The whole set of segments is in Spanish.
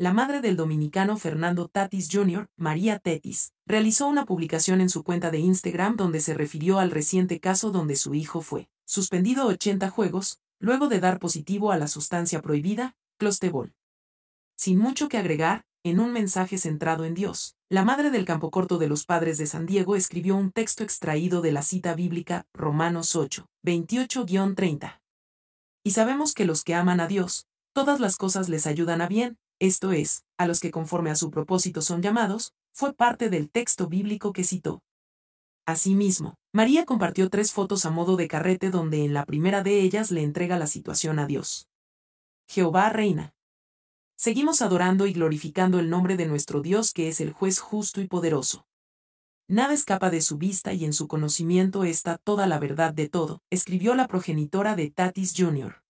la madre del dominicano Fernando Tatis Jr., María Tetis, realizó una publicación en su cuenta de Instagram donde se refirió al reciente caso donde su hijo fue suspendido 80 juegos, luego de dar positivo a la sustancia prohibida, clostebol. Sin mucho que agregar, en un mensaje centrado en Dios, la madre del campo corto de los padres de San Diego escribió un texto extraído de la cita bíblica Romanos 8, 28-30. Y sabemos que los que aman a Dios, todas las cosas les ayudan a bien, esto es, a los que conforme a su propósito son llamados, fue parte del texto bíblico que citó. Asimismo, María compartió tres fotos a modo de carrete donde en la primera de ellas le entrega la situación a Dios. Jehová reina. Seguimos adorando y glorificando el nombre de nuestro Dios que es el juez justo y poderoso. Nada escapa de su vista y en su conocimiento está toda la verdad de todo, escribió la progenitora de Tatis Jr.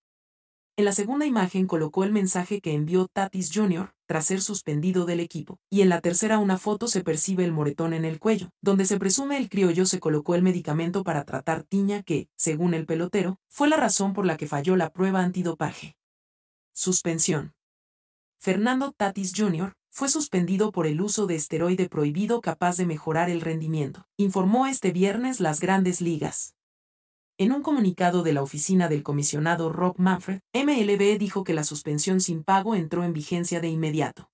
En la segunda imagen colocó el mensaje que envió Tatis Jr., tras ser suspendido del equipo, y en la tercera una foto se percibe el moretón en el cuello, donde se presume el criollo se colocó el medicamento para tratar tiña que, según el pelotero, fue la razón por la que falló la prueba antidopaje. Suspensión. Fernando Tatis Jr., fue suspendido por el uso de esteroide prohibido capaz de mejorar el rendimiento, informó este viernes las grandes ligas. En un comunicado de la oficina del comisionado Rob Manfred, MLB dijo que la suspensión sin pago entró en vigencia de inmediato.